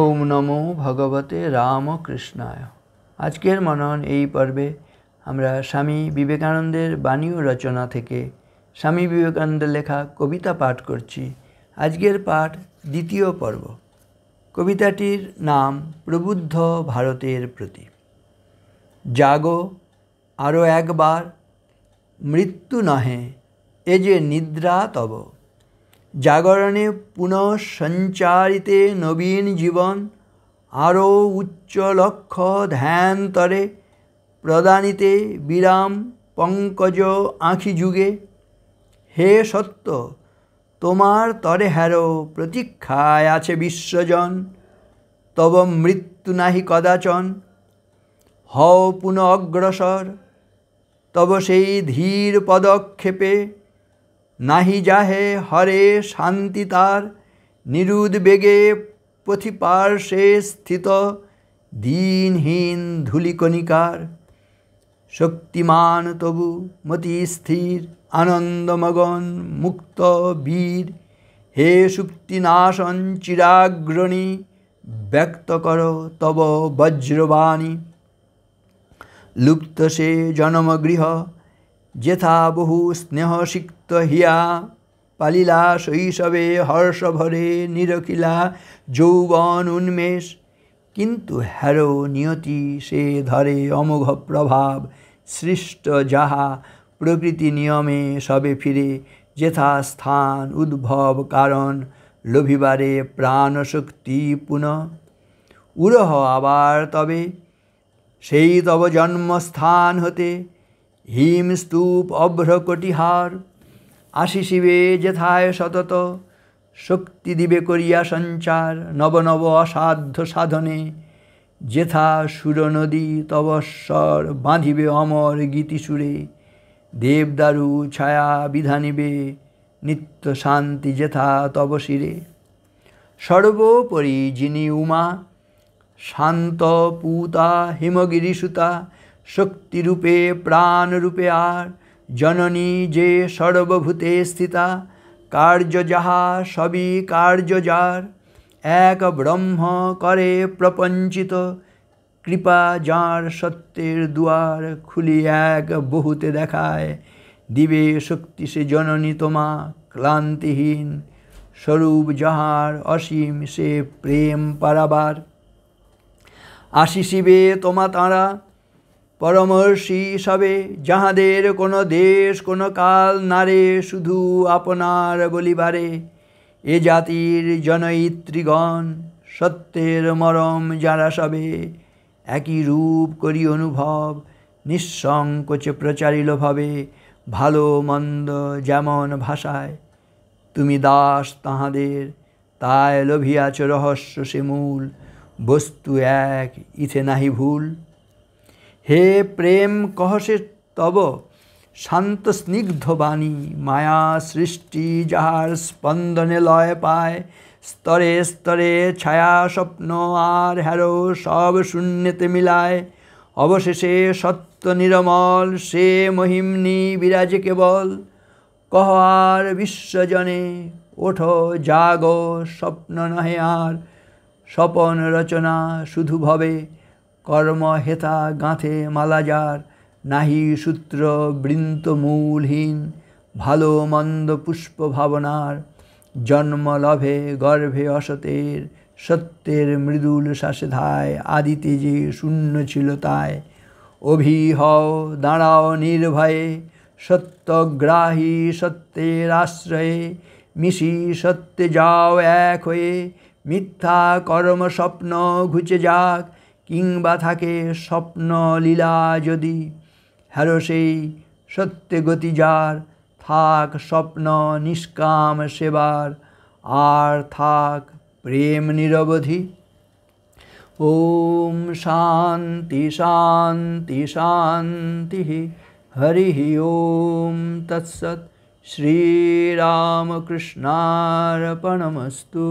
ওম নমো ভগবতে রামকৃষ্ণায় আজকের মনন এই পর্বে আমরা স্বামী বিবেকানন্দের বাণী রচনা থেকে স্বামী বিবেকানন্দের লেখা কবিতা পাঠ করছি আজকের পাঠ দ্বিতীয় পর্ব কবিতাটির নাম প্রবুদ্ধ ভারতের প্রতি জাগো আরও একবার মৃত্যু নহে এ যে নিদ্রা তব জাগরণে পুনঃ সঞ্চারিতে নবীন জীবন আরও উচ্চ লক্ষ্য ধ্যানতরে প্রদানিতে বিরাম পঙ্কজ আঁখি যুগে হে সত্য তোমার তরে হ্যার প্রতীক্ষায় আছে বিশ্বজন তব মৃত্যু নাহি কদাচন হও পুন অগ্রসর তব সেই ধীর পদক্ষেপে নাহি যাহে হরে শান্তি তার নিরুদ্বেগে পথিপার্শ্বে স্থিত দীনহীন ধুলিকণিকার শক্তিমান তবু মতি স্থির আনন্দমগন মুক্ত বীর হে সুপ্তিনাশন চিরাগ্রণী ব্যক্ত কর তব বজ্রবাণী লুপ্ত সে জনমগৃহ যেথা বহু স্নেহসিক্ত হিয়া পালিলা শৈশবে হর্ষভরে নিরকিলা যৌবন উন্মেষ কিন্তু হ্যারো নিয়তি সে ধরে অমোঘ প্রভাব সৃষ্ট যাহা প্রকৃতি নিয়মে সবে ফিরে যেথা স্থান উদ্ভব কারণ লোভিবারে প্রাণশক্তি পুনঃ উরহ আবার তবে সেই তব জন্মস্থান হতে হিম স্তূপ অভ্রকটিহার আশি শিবে যেথায় সতত শক্তি দিবে করিয়া সঞ্চার নবনব অসাধ্য সাধনে যেথা সুরনদী তবস্বর বাঁধিবে অমর গীতিসুরে দেবদারু ছায়া বিধানিবে নিত্য শান্তি যেথা তব শিরে সর্বোপরি যিনি উমা শান্ত পূতা হিমগিরিসুতা শক্তিরূপে প্রাণরূপে আর জননী যে সর্বভূতে স্থিতা কার্য যাহা সবই কার্য যার এক ব্রহ্ম করে প্রপঞ্চিত কৃপা যার সত্যের দুয়ার খুলি এক বহুতে দেখায় দিবে শক্তি সে জননী তোমা ক্লান্তিহীন স্বরূপ যাহার অসীম সে প্রেম পারাবার আশিসিবে তোমা তাঁরা পরমর্ষি সবে যাহাদের কোনো দেশ কোনো কাল নারে শুধু আপনার বলিবারে এ জাতির জনয়িত্রীগণ সত্যের মরম যারা সবে একই রূপ করি অনুভব নিঃসংকোচে প্রচারিল ভাবে ভালো মন্দ যেমন ভাষায় তুমি দাস তাহাদের তাই লভিয়াছ রহস্য সে মূল বস্তু এক ইথে নাহি ভুল হে প্রেম কহসে তব শান্ত স্নিগ্ধবাণী মায়া সৃষ্টি যাহার স্পন্দনে লয় পায় স্তরে স্তরে ছায়া স্বপ্ন আর হ্যারো সব শূন্যতে মিলায় অবশেষে সত্য নিরমল সে মহিমনি বিরাজে কেবল কহ আর বিশ্বজনে ওঠ জাগ স্বপ্ন নহে আর স্বপন রচনা শুধু ভবে কর্ম হেতা গাঁথে মালাজার নাহি সূত্র বৃন্ত মূলহীন ভালো মন্দ পুষ্প ভাবনার জন্ম লভে গর্ভে অসতের সত্যের মৃদুল শ্বাসে ধায় আদিতে যে শূন্য ছিল তাই অভি হও দাঁড়াও নির্ভয়ে সত্যগ্রাহী সত্যের আশ্রয়ে মিশি সত্যে যাও এক হয়ে মিথ্যা কর্ম স্বপ্ন ঘুচে যাক কিংবা থাকে স্বপ্ন লীলা যদি হ্যারো সেই সত্যে গতি যার থাক স্বপ্ন নিষ্কাম সেবার আর থাক প্রেম নিরবধি ওম শান্তি শান্তি শান্তি হরি ওম তৎসৎ श्रीरामकृष्णार्पणमस्तु